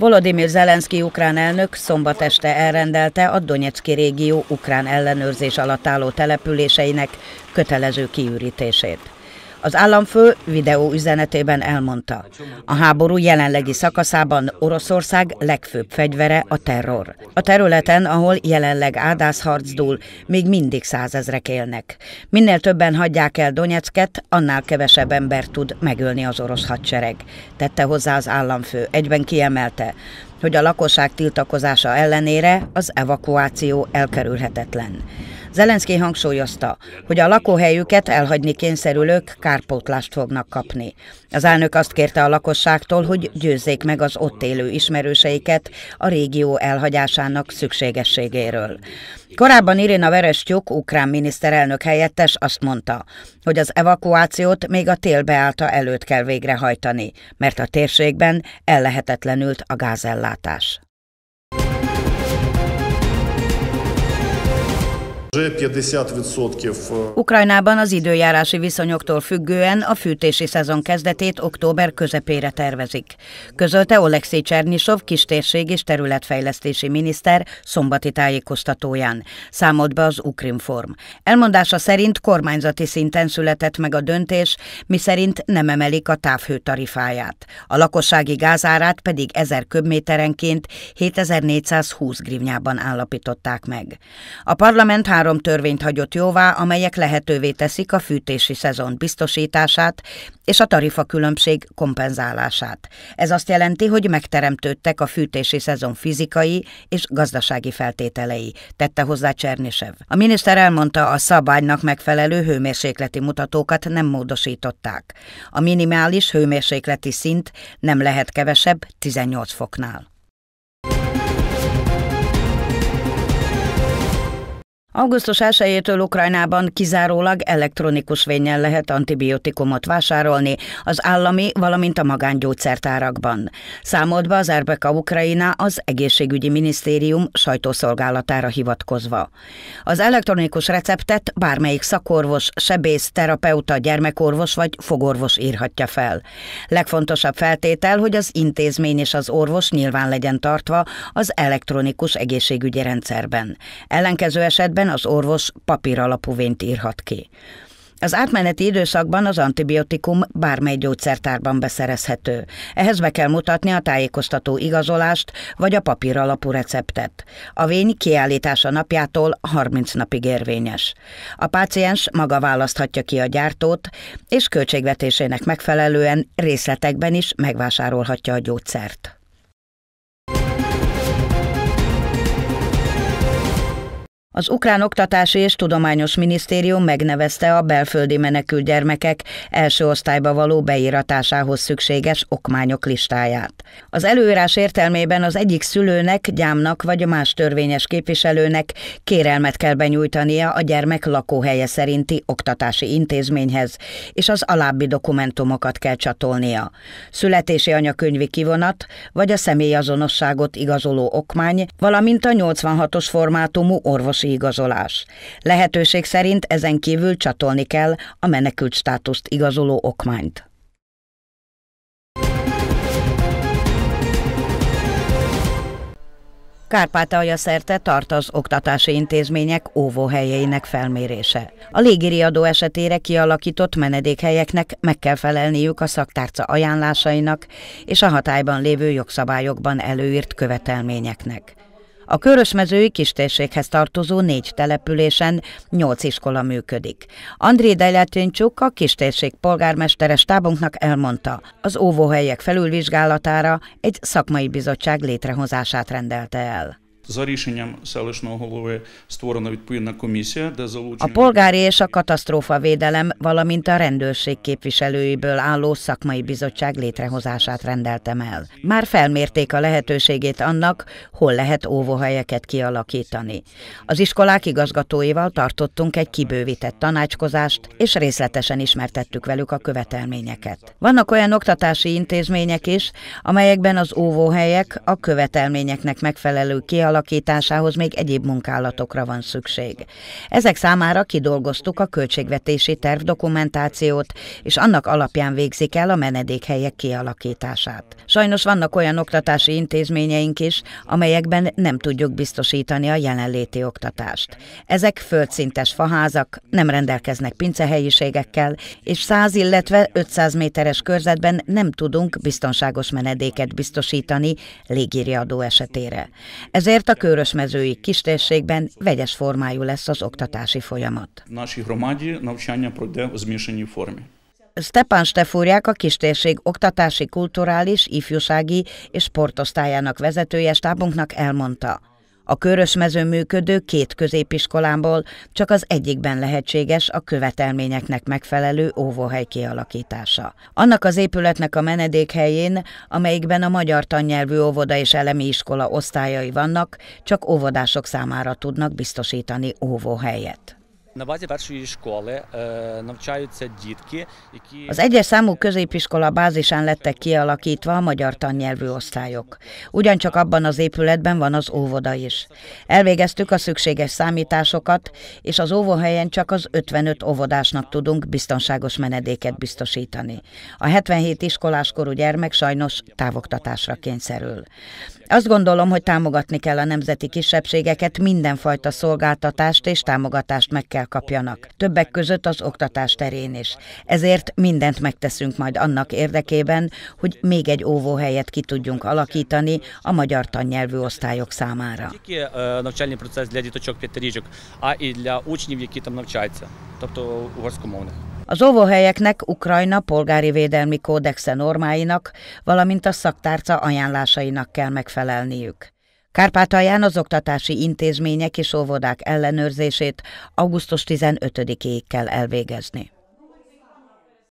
Volodymyr Zelenszky ukrán elnök szombat este elrendelte a Donetszki régió ukrán ellenőrzés alatt álló településeinek kötelező kiürítését. Az államfő videó üzenetében elmondta, a háború jelenlegi szakaszában Oroszország legfőbb fegyvere a terror. A területen, ahol jelenleg ádászharc dúl, még mindig százezrek élnek. Minél többen hagyják el Donyecket, annál kevesebb ember tud megölni az orosz hadsereg. Tette hozzá az államfő, egyben kiemelte, hogy a lakosság tiltakozása ellenére az evakuáció elkerülhetetlen. Zelenszky hangsúlyozta, hogy a lakóhelyüket elhagyni kényszerülők kárpótlást fognak kapni. Az elnök azt kérte a lakosságtól, hogy győzzék meg az ott élő ismerőseiket a régió elhagyásának szükségességéről. Korábban Irina Verestyuk, ukrán miniszterelnök helyettes azt mondta, hogy az evakuációt még a tél beállta előtt kell végrehajtani, mert a térségben ellehetetlenült a gázellátás. Ukrajnában э, az időjárási viszonyoktól függően a fűtési szezon kezdetét október közepére tervezik. Közölte Olexi Csernyisov kistérség és területfejlesztési miniszter szombati tájékoztatóján. Számolt be az Ukrinform. Elmondása szerint kormányzati szinten született meg a döntés, miszerint nem emelik a távhő tarifáját. A lakossági gázárát pedig 1000 köbméterenként 7420 grivnyában állapították meg. A parlament három törvényt hagyott jóvá, amelyek lehetővé teszik a fűtési szezon biztosítását és a tarifa különbség kompenzálását. Ez azt jelenti, hogy megteremtődtek a fűtési szezon fizikai és gazdasági feltételei, tette hozzá Csernisev. A miniszter elmondta, a szabálynak megfelelő hőmérsékleti mutatókat nem módosították. A minimális hőmérsékleti szint nem lehet kevesebb 18 foknál. Augusztus 1-től Ukrajnában kizárólag elektronikus vénnyel lehet antibiotikumot vásárolni az állami, valamint a magángyógyszertárakban. Számolt be az Erbeka Ukrajna az Egészségügyi Minisztérium sajtószolgálatára hivatkozva. Az elektronikus receptet bármelyik szakorvos, sebész, terapeuta, gyermekorvos vagy fogorvos írhatja fel. Legfontosabb feltétel, hogy az intézmény és az orvos nyilván legyen tartva az elektronikus egészségügyi rendszerben. Ellenkező esetben esetben az orvos papíralapú vént írhat ki. Az átmeneti időszakban az antibiotikum bármely gyógyszertárban beszerezhető. Ehhez be kell mutatni a tájékoztató igazolást vagy a papír alapú receptet. A vény kiállítása napjától 30 napig érvényes. A páciens maga választhatja ki a gyártót, és költségvetésének megfelelően részletekben is megvásárolhatja a gyógyszert. Az Ukrán Oktatási és Tudományos Minisztérium megnevezte a belföldi menekült gyermekek első osztályba való beíratásához szükséges okmányok listáját. Az előírás értelmében az egyik szülőnek, gyámnak vagy más törvényes képviselőnek kérelmet kell benyújtania a gyermek lakóhelye szerinti oktatási intézményhez, és az alábbi dokumentumokat kell csatolnia. Születési anyakönyvi kivonat, vagy a személyazonosságot igazoló okmány, valamint a 86-os formátumú orvosi igazolás. Lehetőség szerint ezen kívül csatolni kell a menekült státuszt igazoló okmányt. Kárpátalja szerte tart az oktatási intézmények óvóhelyeinek felmérése. A légiriadó esetére kialakított menedékhelyeknek meg kell felelniük a szaktárca ajánlásainak és a hatályban lévő jogszabályokban előírt követelményeknek. A körösmezői kistérséghez tartozó négy településen nyolc iskola működik. André Dejletincsuk, a kistérség polgármesteres tábunknak elmondta, az óvóhelyek felülvizsgálatára egy szakmai bizottság létrehozását rendelte el. За рішенням селищного голови створена відповідна комісія, де залучені... A polgári és a katasztrófavédelem, valamint a rendőrség képviselőiből álló szakmai bizottság létrehozását rendeltem el. Már felmérték a lehetőségét annak, hol lehet óvóhelyeket kialakítani. Az iskolák igazgatóival tartottunk egy kibővített tanácskozást, és részletesen ismertettük velük a követelményeket. Vannak olyan oktatási intézmények is, amelyekben az óvóhelyek a követelményeknek megfelelő kialakítása, kialakításához még egyéb munkálatokra van szükség. Ezek számára kidolgoztuk a költségvetési terv dokumentációt, és annak alapján végzik el a menedékhelyek kialakítását. Sajnos vannak olyan oktatási intézményeink is, amelyekben nem tudjuk biztosítani a jelenléti oktatást. Ezek földszintes faházak, nem rendelkeznek pincehelyiségekkel, és 100, illetve 500 méteres körzetben nem tudunk biztonságos menedéket biztosítani légiriadó esetére. Ezért a körösmezői kistérségben vegyes formájú lesz az oktatási folyamat. Stepan Stefúrják a kistérség oktatási, kulturális, ifjúsági és sportosztályának vezetője stábunknak elmondta, a mező működő két középiskolámból csak az egyikben lehetséges a követelményeknek megfelelő óvóhely kialakítása. Annak az épületnek a menedékhelyén, amelyikben a magyar tannyelvű óvoda és elemi iskola osztályai vannak, csak óvodások számára tudnak biztosítani óvóhelyet az egyes számú középiskola bázisán lettek kialakítva a magyar tannyelvű osztályok. Ugyancsak abban az épületben van az óvoda is. Elvégeztük a szükséges számításokat, és az óvóhelyen csak az 55 óvodásnak tudunk biztonságos menedéket biztosítani. A 77 iskoláskorú gyermek sajnos távoktatásra kényszerül. Azt gondolom, hogy támogatni kell a nemzeti kisebbségeket, mindenfajta szolgáltatást és támogatást meg kell kapjanak. Többek között az oktatás terén is. Ezért mindent megteszünk majd annak érdekében, hogy még egy óvóhelyet ki tudjunk alakítani a magyar tannyelvű osztályok számára. Az óvóhelyeknek Ukrajna polgári védelmi kódexe normáinak, valamint a szaktárca ajánlásainak kell megfelelniük. Kárpátalján az oktatási intézmények és óvodák ellenőrzését augusztus 15-ig kell elvégezni.